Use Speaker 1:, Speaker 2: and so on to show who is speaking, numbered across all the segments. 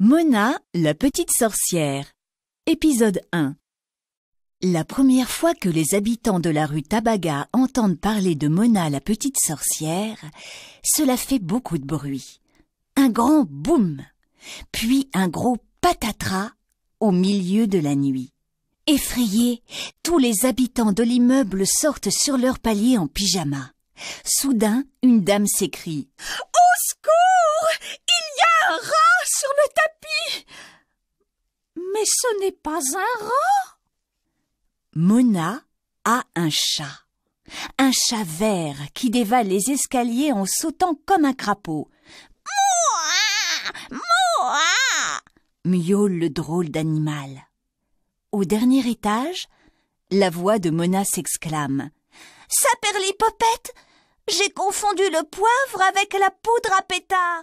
Speaker 1: Mona, la petite sorcière. Épisode 1 La première fois que les habitants de la rue Tabaga entendent parler de Mona, la petite sorcière, cela fait beaucoup de bruit. Un grand boum, puis un gros patatras au milieu de la nuit. Effrayés, tous les habitants de l'immeuble sortent sur leur palier en pyjama. Soudain, une dame s'écrie Mais ce n'est pas un rat. Mona a un chat. Un chat vert qui dévale les escaliers en sautant comme un crapaud. Mouah Mouah !» miaule le drôle d'animal. Au dernier étage, la voix de Mona s'exclame. Saperlipopette J'ai confondu le
Speaker 2: poivre avec la poudre à pétard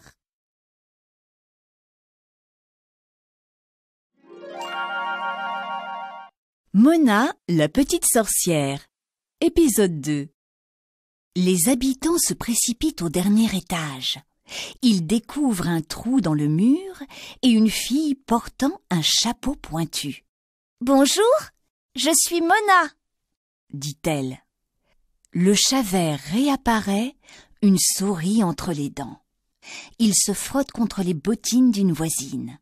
Speaker 2: Mona, la
Speaker 1: petite sorcière. Épisode 2. Les habitants se précipitent au dernier étage. Ils découvrent un trou dans le mur et une fille portant un chapeau pointu. Bonjour, je suis Mona, dit-elle. Le chat vert réapparaît, une souris entre les dents. Il se frotte contre les bottines d'une voisine.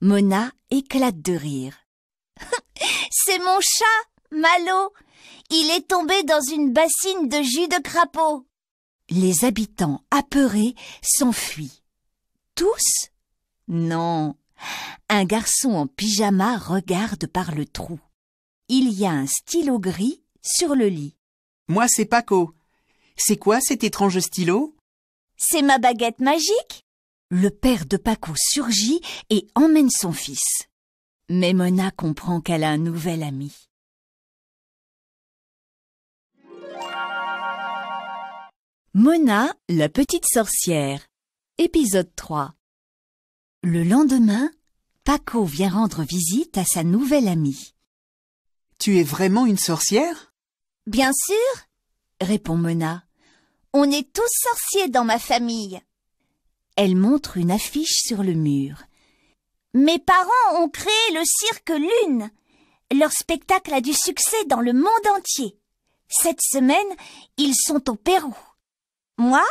Speaker 1: Mona éclate de rire c'est mon chat, Malo. Il est tombé dans une bassine de jus de crapaud. Les habitants apeurés s'enfuient. Tous Non. Un garçon en pyjama regarde par le trou. Il y a un stylo gris sur le lit. Moi, c'est Paco. C'est quoi cet étrange stylo C'est ma baguette magique. Le père de Paco surgit et emmène son fils mais Mona comprend qu'elle a un nouvel ami. Mona, la petite sorcière. Épisode 3. Le lendemain, Paco vient rendre visite à sa nouvelle amie. Tu es vraiment une sorcière Bien sûr, répond Mona. On est tous sorciers dans ma famille. Elle montre une affiche sur le mur. Mes parents ont créé le cirque Lune. Leur spectacle a du succès dans le monde entier. Cette semaine, ils sont au Pérou. Moi,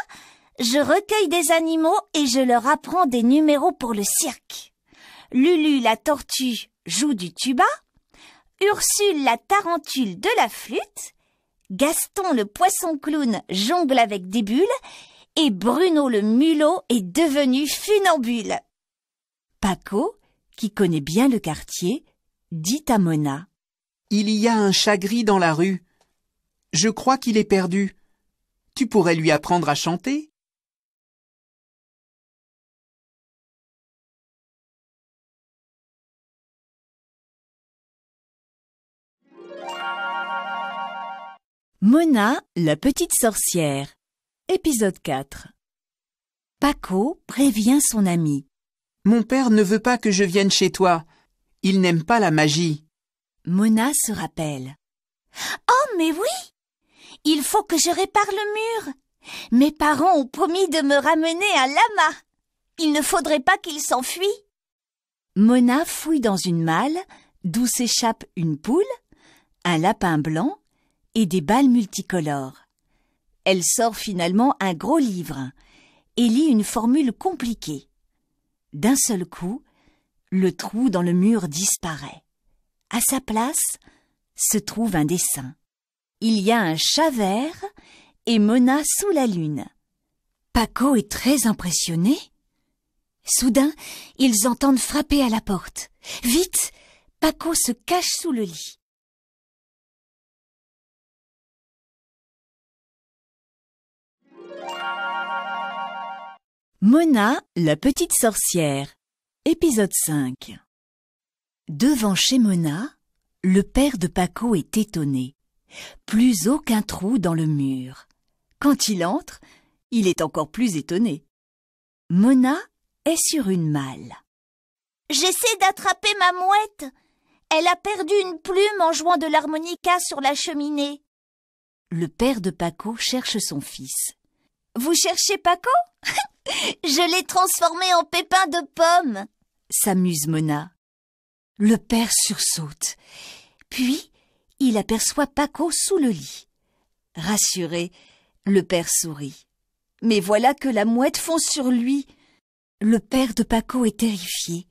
Speaker 1: je recueille des animaux et je leur apprends des numéros pour le cirque. Lulu la tortue joue du tuba, Ursule la tarentule de la flûte, Gaston le poisson clown jongle avec des bulles et Bruno le mulot est devenu funambule. Paco, qui connaît bien le quartier, dit à Mona. Il y a un chat
Speaker 2: gris dans la rue. Je crois qu'il est perdu. Tu pourrais lui apprendre à chanter. Mona, la petite sorcière. Épisode
Speaker 1: 4. Paco prévient son ami. Mon père ne veut pas que je vienne chez toi. Il n'aime pas la magie. Mona se rappelle. Oh, mais oui Il faut que je répare le mur. Mes parents ont promis de me ramener à lama. Il ne faudrait pas qu'il s'enfuit. Mona fouille dans une malle d'où s'échappe une poule, un lapin blanc et des balles multicolores. Elle sort finalement un gros livre et lit une formule compliquée. D'un seul coup, le trou dans le mur disparaît. À sa place se trouve un dessin. Il y a un chat vert et Mona sous la lune. Paco est très impressionné. Soudain, ils entendent
Speaker 2: frapper à la porte. Vite, Paco se cache sous le lit. Mona, la petite sorcière. Épisode
Speaker 1: 5. Devant chez Mona, le père de Paco est étonné. Plus aucun trou dans le mur. Quand il entre, il est encore plus étonné. Mona est sur une malle. J'essaie d'attraper ma mouette. Elle a perdu une plume en jouant de l'harmonica sur la cheminée. Le père de Paco cherche son fils. Vous cherchez Paco Je l'ai transformé en pépin de pomme, s'amuse Mona. Le père sursaute. Puis il aperçoit Paco sous le lit. Rassuré, le père sourit. Mais voilà que la mouette fonce sur lui. Le père de Paco est terrifié.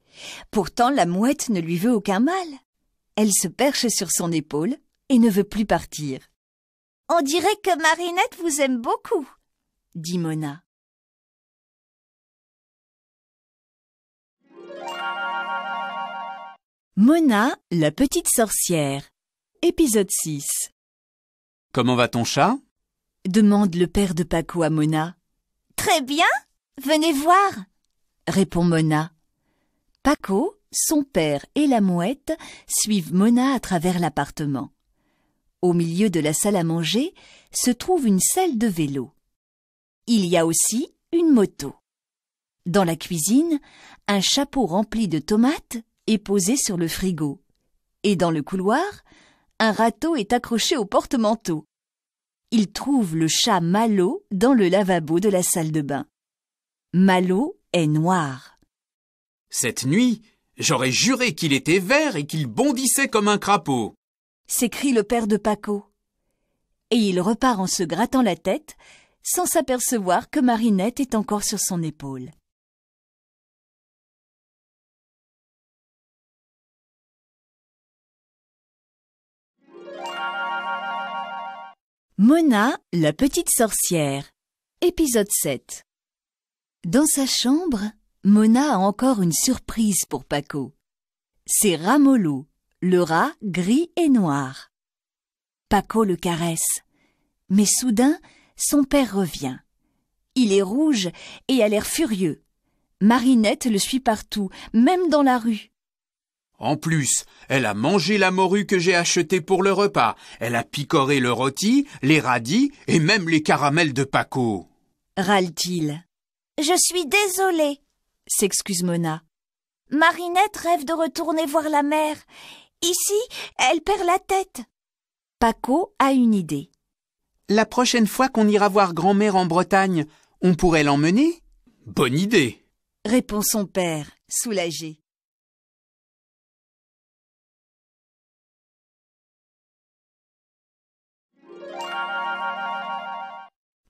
Speaker 1: Pourtant la mouette ne lui veut aucun mal. Elle se perche sur son épaule et ne
Speaker 2: veut plus partir. On dirait que Marinette vous aime beaucoup, dit Mona. Mona, la petite sorcière. Épisode
Speaker 1: 6. Comment va ton chat demande le père de Paco à Mona. Très bien, venez voir, répond Mona. Paco, son père et la mouette suivent Mona à travers l'appartement. Au milieu de la salle à manger se trouve une salle de vélo. Il y a aussi une moto. Dans la cuisine, un chapeau rempli de tomates est posé sur le frigo. Et dans le couloir, un râteau est accroché au porte-manteau. Il trouve le chat Malo dans le lavabo de la salle de bain. Malo est noir. Cette nuit, j'aurais juré qu'il était vert et qu'il bondissait comme un crapaud. S'écrie le père de Paco. Et il repart en se grattant la tête, sans s'apercevoir
Speaker 2: que Marinette est encore sur son épaule. Mona, la petite sorcière. Épisode
Speaker 1: 7. Dans sa chambre, Mona a encore une surprise pour Paco. C'est Ramolo, le rat gris et noir. Paco le caresse. Mais soudain, son père revient. Il est rouge et a l'air furieux. Marinette le suit partout, même dans la rue. En plus, elle a mangé la morue que j'ai achetée pour le repas, elle a picoré le rôti, les radis et même les caramels de Paco. Râle-t-il. Je suis désolée, s'excuse Mona. Marinette rêve de retourner voir la mer. Ici, elle perd la tête. Paco a une idée. La prochaine fois qu'on ira voir grand-mère en Bretagne,
Speaker 2: on pourrait l'emmener Bonne idée, répond son père, soulagé.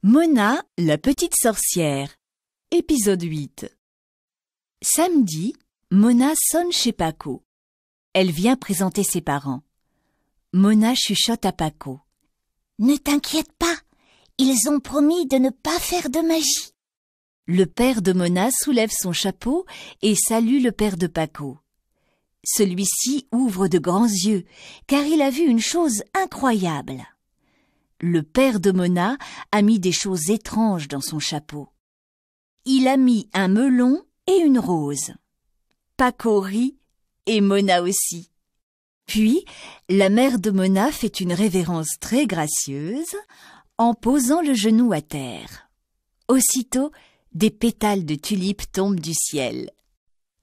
Speaker 2: Mona, la petite
Speaker 1: sorcière. Épisode 8. Samedi, Mona sonne chez Paco. Elle vient présenter ses parents. Mona chuchote à Paco. Ne t'inquiète pas, ils ont promis de ne pas faire de magie. Le père de Mona soulève son chapeau et salue le père de Paco. Celui-ci ouvre de grands yeux, car il a vu une chose incroyable le père de Mona a mis des choses étranges dans son chapeau. Il a mis un melon et une rose. Paco rit et Mona aussi. Puis, la mère de Mona fait une révérence très gracieuse en posant le genou à terre. Aussitôt, des pétales de tulipes tombent du ciel.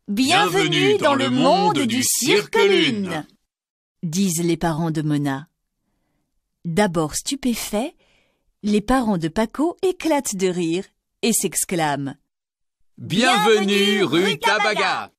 Speaker 1: Bienvenue dans le monde du cirque lune, disent les parents de Mona. D'abord stupéfaits, les parents de Paco éclatent de rire
Speaker 2: et s'exclament Bienvenue, rue Tabaga